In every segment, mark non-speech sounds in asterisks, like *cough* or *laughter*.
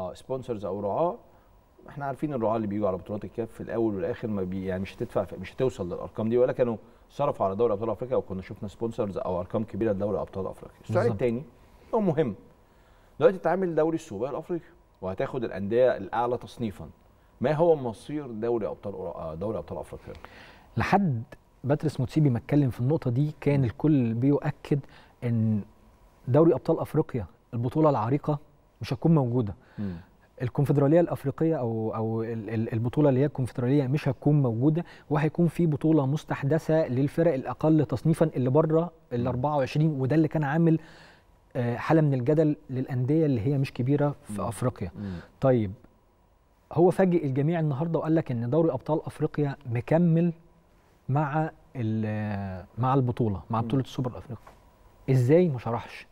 اه سبونسرز او رعاه احنا عارفين الرعاه اللي بيجوا على بطولات الكاف في الاول والاخر ما بي يعني مش هتدفع مش هتوصل للارقام دي ولا كانوا صرفوا على دوري ابطال افريقيا وكنا شفنا سبونسرز او ارقام كبيره لدوري ابطال افريقيا السؤال الثاني هو مهم دلوقتي تتعامل دوري السوبر الافريقي وهتاخد الانديه الاعلى تصنيفا ما هو مصير دوري ابطال آه، دوري ابطال افريقيا لحد باتريس موتسيبي ما اتكلم في النقطه دي كان الكل بيؤكد ان دوري ابطال افريقيا البطوله العريقه مش هتكون موجوده مم. الكونفدراليه الافريقيه او او البطوله اللي هي الكونفدراليه مش هتكون موجوده وهيكون في بطوله مستحدثه للفرق الاقل تصنيفا اللي بره ال 24 وده اللي كان عامل آه، حاله من الجدل للانديه اللي هي مش كبيره في افريقيا مم. طيب هو فاجئ الجميع النهارده وقال لك ان دوري ابطال افريقيا مكمل مع مع البطوله مع بطوله السوبر الافريقي ازاي ما شرحش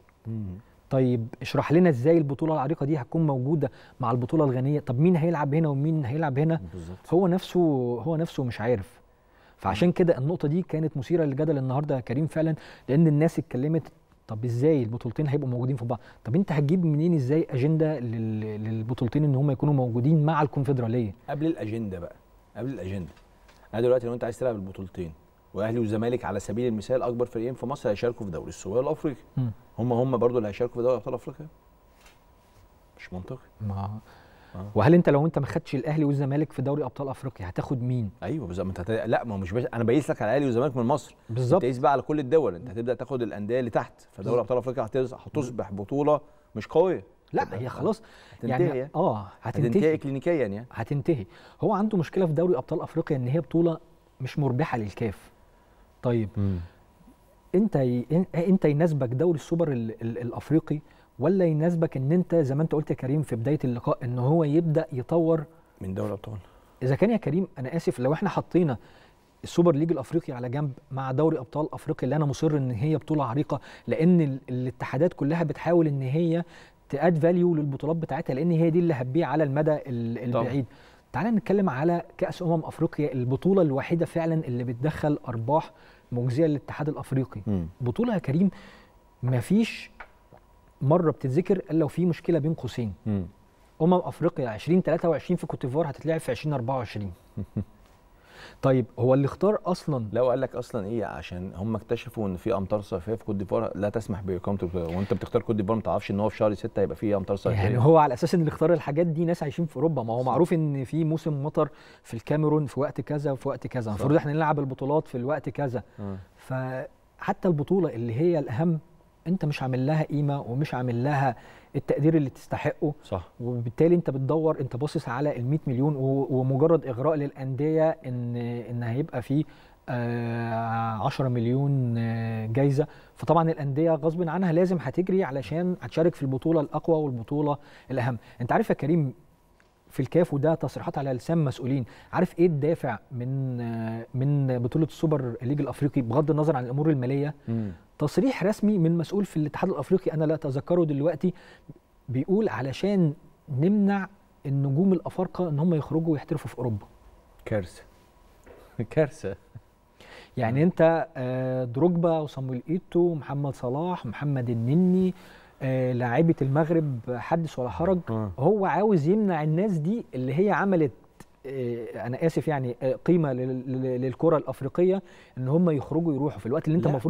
طيب اشرح لنا ازاي البطوله العريقه دي هتكون موجوده مع البطوله الغنيه طب مين هيلعب هنا ومين هيلعب هنا بالزبط. هو نفسه هو نفسه مش عارف فعشان كده النقطه دي كانت مثيره للجدل النهارده يا كريم فعلا لان الناس اتكلمت طب ازاي البطولتين هيبقوا موجودين في بعض طب انت هتجيب منين ازاي اجنده للبطولتين ان هم يكونوا موجودين مع الكونفدراليه قبل الاجنده بقى قبل الاجنده انا دلوقتي لو انت عايز تلعب البطولتين واهلي والزمالك على سبيل المثال اكبر فريقين في مصر هيشاركوا في دوري السوبر الافريقي هم هم برضو اللي هيشاركوا في دوري ابطال افريقيا مش منطقي ما آه. وهل انت لو انت ما خدتش الاهلي والزمالك في دوري ابطال افريقيا هتاخد مين؟ ايوه بالظبط هت... لا ما هو مش باش... انا بقيس لك على الاهلي والزمالك من مصر بالظبط تقيس بقى على كل الدول انت هتبدا تاخد الانديه اللي تحت فدوري ابطال افريقيا هتز... هتصبح بطوله مش قويه لا هي خلاص يعني هتنتهي يعني اه هتنتهي, هتنتهي كلينيكيا يعني هتنتهي هو عنده مشكله في دوري ابطال افريقيا ان هي بطوله مش مربحه للكاف طيب مم. انت ي... انت يناسبك دوري السوبر ال... ال... الافريقي ولا يناسبك ان انت زي ما انت قلت يا كريم في بدايه اللقاء ان هو يبدا يطور من دوري الابطال اذا كان يا كريم انا اسف لو احنا حطينا السوبر ليج الافريقي على جنب مع دوري ابطال افريقيا اللي انا مصر ان هي بطوله عريقه لان الاتحادات كلها بتحاول ان هي تاد فاليو للبطولات بتاعتها لان هي دي اللي هتبيع على المدى البعيد طبعا. تعالى نتكلم على كأس أمم أفريقيا البطولة الوحيدة فعلا اللي بتدخل أرباح مجزية للاتحاد الأفريقي م. بطولة يا كريم مفيش مرة بتتذكر إلا لو في مشكلة بين قوسين أمم أفريقيا 2023 في كوتيفوار هتتلعب في 2024 *laughs* طيب هو اللي اختار اصلا لو قال لك اصلا ايه عشان هم اكتشفوا ان في امطار صيفيه في كوت ديفوار لا تسمح باقامه وانت بتختار كوت ديفوار ما تعرفش ان هو في شهر 6 هيبقى في امطار صيفيه يعني هو على اساس ان اللي اختار الحاجات دي ناس عايشين في اوروبا ما هو معروف ان في موسم مطر في الكاميرون في وقت كذا وفي وقت كذا المفروض احنا نلعب البطولات في الوقت كذا فحتى البطوله اللي هي الاهم انت مش عامل لها قيمه ومش عامل لها التقدير اللي تستحقه صح وبالتالي انت بتدور انت باصص على ال 100 مليون ومجرد اغراء للانديه ان ان هيبقى في 10 آه، مليون آه، جايزه فطبعا الانديه غصب عنها لازم هتجري علشان هتشارك في البطوله الاقوى والبطوله الاهم انت عارف يا كريم في الكاف وده تصريحات على لسان مسؤولين عارف ايه الدافع من آه، من بطوله السوبر ليج الافريقي بغض النظر عن الامور الماليه تصريح رسمي من مسؤول في الاتحاد الافريقي انا لا اتذكره دلوقتي بيقول علشان نمنع النجوم الافارقه ان هم يخرجوا ويحترفوا في اوروبا كارثه *laughs* كارثه يعني انت آه، دروجبا وصامويل ايتو ومحمد صلاح ومحمد النني آه، لاعيبه المغرب حدث ولا حرج آه. هو عاوز يمنع الناس دي اللي هي عملت انا اسف يعني قيمه للكره الافريقيه ان هم يخرجوا يروحوا في الوقت اللي انت المفروض